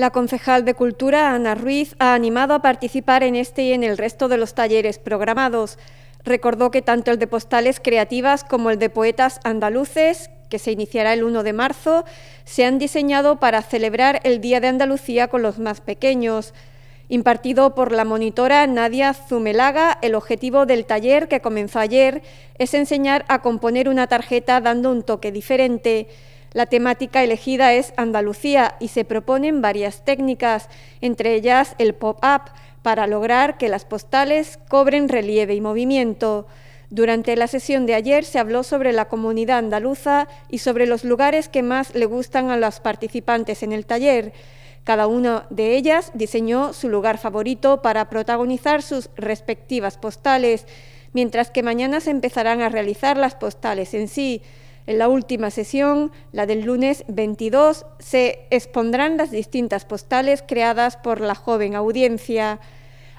La concejal de Cultura, Ana Ruiz, ha animado a participar en este y en el resto de los talleres programados. Recordó que tanto el de postales creativas como el de poetas andaluces, que se iniciará el 1 de marzo, se han diseñado para celebrar el Día de Andalucía con los más pequeños. Impartido por la monitora Nadia Zumelaga, el objetivo del taller que comenzó ayer es enseñar a componer una tarjeta dando un toque diferente. La temática elegida es Andalucía y se proponen varias técnicas, entre ellas el pop-up, para lograr que las postales cobren relieve y movimiento. Durante la sesión de ayer se habló sobre la comunidad andaluza y sobre los lugares que más le gustan a los participantes en el taller. Cada una de ellas diseñó su lugar favorito para protagonizar sus respectivas postales, mientras que mañana se empezarán a realizar las postales en sí. En la última sesión, la del lunes 22, se expondrán las distintas postales creadas por la joven audiencia.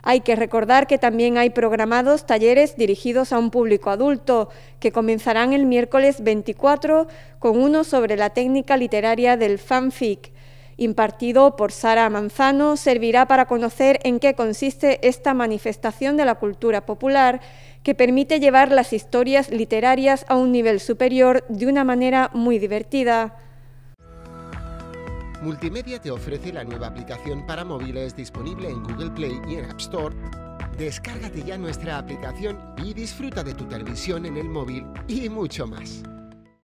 Hay que recordar que también hay programados talleres dirigidos a un público adulto, que comenzarán el miércoles 24 con uno sobre la técnica literaria del fanfic impartido por Sara Manzano, servirá para conocer en qué consiste esta manifestación de la cultura popular que permite llevar las historias literarias a un nivel superior de una manera muy divertida. Multimedia te ofrece la nueva aplicación para móviles disponible en Google Play y en App Store. Descárgate ya nuestra aplicación y disfruta de tu televisión en el móvil y mucho más.